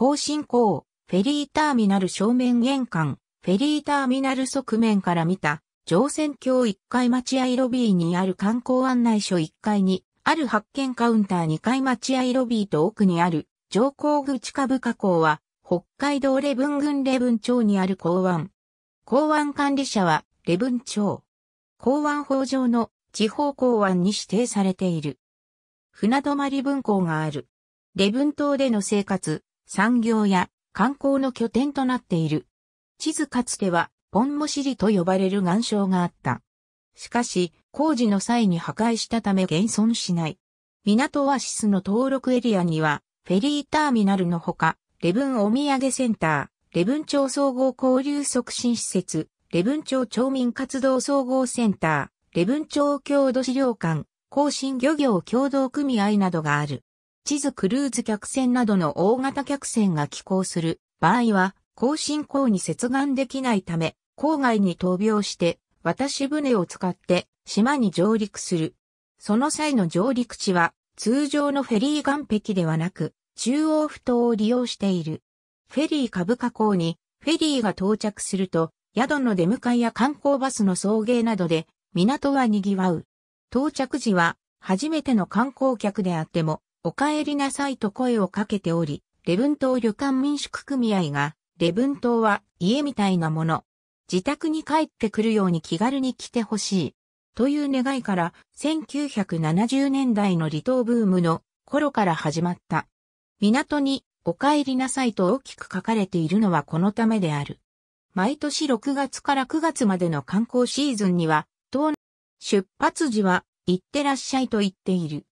後進港、フェリーターミナル正面玄関、フェリーターミナル側面から見た、乗船橋1階待合ロビーにある観光案内所1階に、ある発見カウンター2階待合ロビーと奥にある、上皇口株加工は、北海道レブン郡レブン町にある港湾。港湾管理者は、レブン町。港湾法上の地方港湾に指定されている。船泊文港がある。レブン島での生活、産業や観光の拠点となっている。地図かつては、ポンモシリと呼ばれる岩礁があった。しかし、工事の際に破壊したため現存しない。港オアシスの登録エリアには、フェリーターミナルのほか、レブンお土産センター、レブン町総合交流促進施設、レブン町町民活動総合センター、レブン町郷土資料館、更新漁業協同組合などがある。地図クルーズ客船などの大型客船が寄港する場合は、更進港に接岸できないため、郊外に闘病して、渡し船を使って島に上陸する。その際の上陸地は、通常のフェリー岸壁ではなく、中央埠頭を利用している。フェリー株下港に、フェリーが到着すると、宿の出迎えや観光バスの送迎などで、港は賑わう。到着時は、初めての観光客であっても、お帰りなさいと声をかけており、礼文島旅館民宿組合が、礼文島は家みたいなもの。自宅に帰ってくるように気軽に来てほしい。という願いから、1970年代の離島ブームの頃から始まった。港に、お帰りなさいと大きく書かれているのはこのためである。毎年6月から9月までの観光シーズンには、出発時は、行ってらっしゃいと言っている。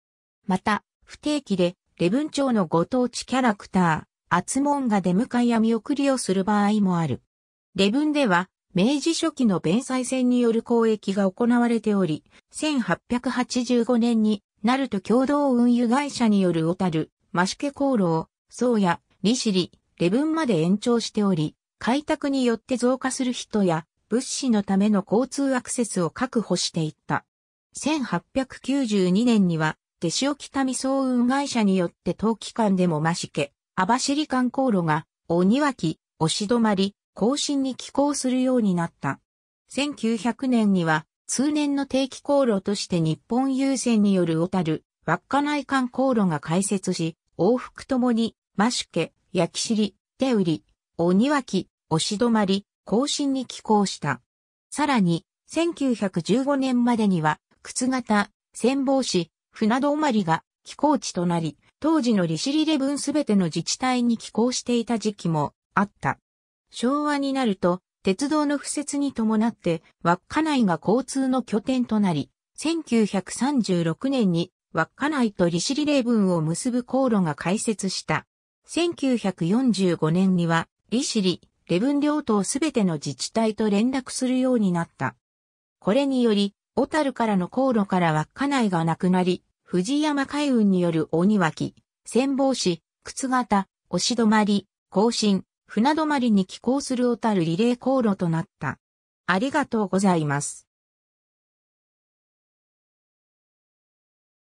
また、不定期で、礼文町のご当地キャラクター、厚門が出迎えや見送りをする場合もある。礼文では、明治初期の弁済戦による交易が行われており、1885年に、ナルト共同運輸会社による小樽、増毛航路を、宗谷、利尻、礼文まで延長しており、開拓によって増加する人や物資のための交通アクセスを確保していった。1892年には手塩北未総運会社によって冬期間でも増しけ、網走観航路が、庭木、押し止まり、更新に寄港するようになった。1900年には、通年の定期航路として日本郵船による小樽、稚内観航路が開設し、往復ともに、マシュケ、焼き尻、手売り、庭木、押し止まり、更新に寄港した。さらに、1915年までには、靴型、潜望紙、船戸まりが寄港地となり、当時の利尻ブンすべての自治体に寄港していた時期もあった。昭和になると、鉄道の不設に伴って、稚内が交通の拠点となり、1936年に稚内と利尻霊文を結ぶ航路が開設した。1945年には、利尻、礼文両島すべての自治体と連絡するようになった。これにより、小樽からの航路から稚内がなくなり、藤山海運による鬼脇、戦防市、靴型、押し止まり、更新、船止まりに寄港する小樽リレー航路となった。ありがとうございます。